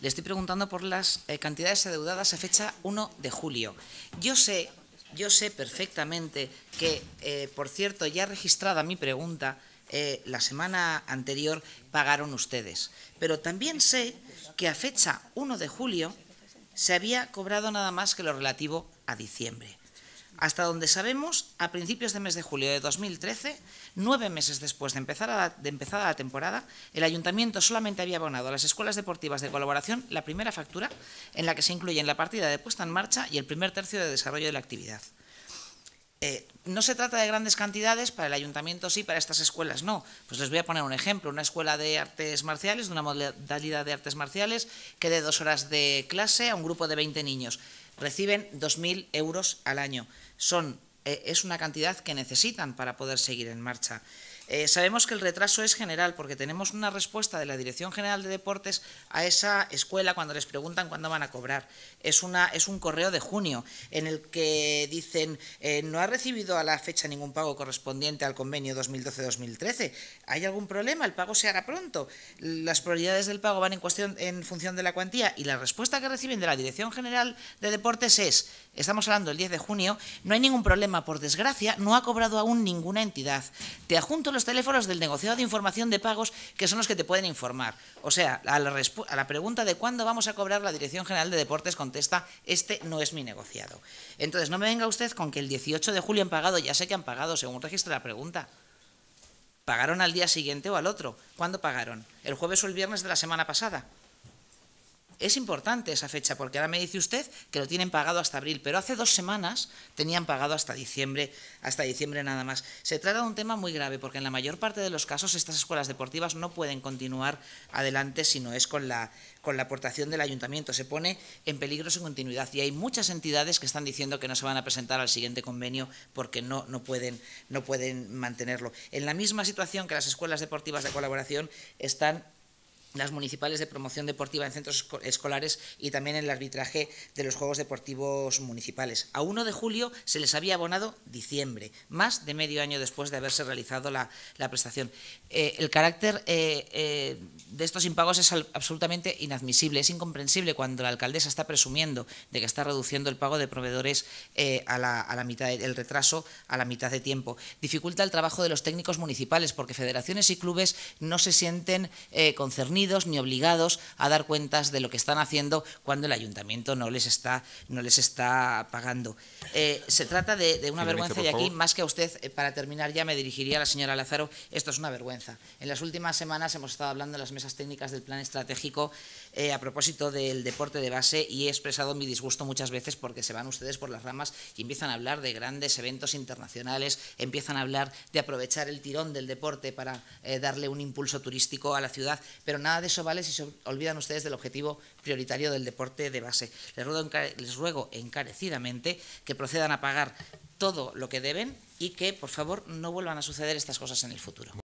Le estoy preguntando por las eh, cantidades adeudadas a fecha 1 de julio. Yo sé, yo sé perfectamente que, eh, por cierto, ya registrada mi pregunta, eh, la semana anterior pagaron ustedes. Pero también sé que a fecha 1 de julio se había cobrado nada más que lo relativo a diciembre. Hasta donde sabemos, a principios de mes de julio de 2013, nueve meses después de, empezar la, empezada la temporada, el ayuntamiento solamente había abonado a las escuelas deportivas de colaboración la primera factura, en la que se incluyen la partida de puesta en marcha y el primer tercio de desarrollo de la actividad. Eh, no se trata de grandes cantidades, para el ayuntamiento sí, para estas escuelas no. Pues les voy a poner un ejemplo, una escuela de artes marciales, de una modalidad de artes marciales, que dé dos horas de clase a un grupo de 20 niños reciben 2.000 euros al año. Son, eh, es una cantidad que necesitan para poder seguir en marcha. Eh, sabemos que el retraso es general porque tenemos una respuesta de la Dirección General de Deportes a esa escuela cuando les preguntan cuándo van a cobrar. Es, una, es un correo de junio en el que dicen eh, no ha recibido a la fecha ningún pago correspondiente al convenio 2012-2013. ¿Hay algún problema? ¿El pago se hará pronto? Las prioridades del pago van en, cuestión, en función de la cuantía y la respuesta que reciben de la Dirección General de Deportes es, estamos hablando el 10 de junio, no hay ningún problema, por desgracia, no ha cobrado aún ninguna entidad. Te adjunto los teléfonos del negociado de información de pagos que son los que te pueden informar. O sea, a la, pregunta de cuándo vamos a cobrar la Dirección General de Deportes contesta, este no es mi negociado. Entonces, no me venga usted con que el 18 de julio han pagado, ya sé que han pagado, según registro la pregunta. ¿Pagaron al día siguiente o al otro? ¿Cuándo pagaron? ¿El jueves o el viernes de la semana pasada? Es importante esa fecha, porque ahora me dice usted que lo tienen pagado hasta abril, pero hace dos semanas tenían pagado hasta diciembre, hasta diciembre nada más. Se trata de un tema muy grave, porque en la mayor parte de los casos estas escuelas deportivas no pueden continuar adelante si no es con la, con la aportación del ayuntamiento. Se pone en peligro su continuidad y hay muchas entidades que están diciendo que no se van a presentar al siguiente convenio porque no, no, pueden, no pueden mantenerlo. En la misma situación que las escuelas deportivas de colaboración están las municipales de promoción deportiva en centros escolares y también en el arbitraje de los Juegos Deportivos Municipales. A 1 de julio se les había abonado diciembre, más de medio año después de haberse realizado la, prestación. Eh, el carácter eh, eh, de estos impagos es absolutamente inadmisible, es incomprensible cuando la alcaldesa está presumiendo de que está reduciendo el pago de proveedores a la, a, la, mitad, el retraso a la mitad de tiempo. Dificulta el trabajo de los técnicos municipales porque federaciones y clubes no se sienten concernidos ni obligados a dar cuentas de lo que están haciendo cuando el ayuntamiento no les está, no les está pagando. Eh, se trata de, una vergüenza y aquí, más que a usted, eh, para terminar ya me dirigiría a la señora Lázaro, esto es una vergüenza. En las últimas semanas hemos estado hablando en las mesas técnicas del plan estratégico eh, a propósito del deporte de base y he expresado mi disgusto muchas veces porque se van ustedes por las ramas y empiezan a hablar de grandes eventos internacionales, empiezan a hablar de aprovechar el tirón del deporte para darle un impulso turístico a la ciudad, pero nada nada de eso vale si se olvidan ustedes del objetivo prioritario del deporte de base. Les ruego, les ruego encarecidamente que procedan a pagar todo lo que deben y que, por favor, no vuelvan a suceder estas cosas en el futuro.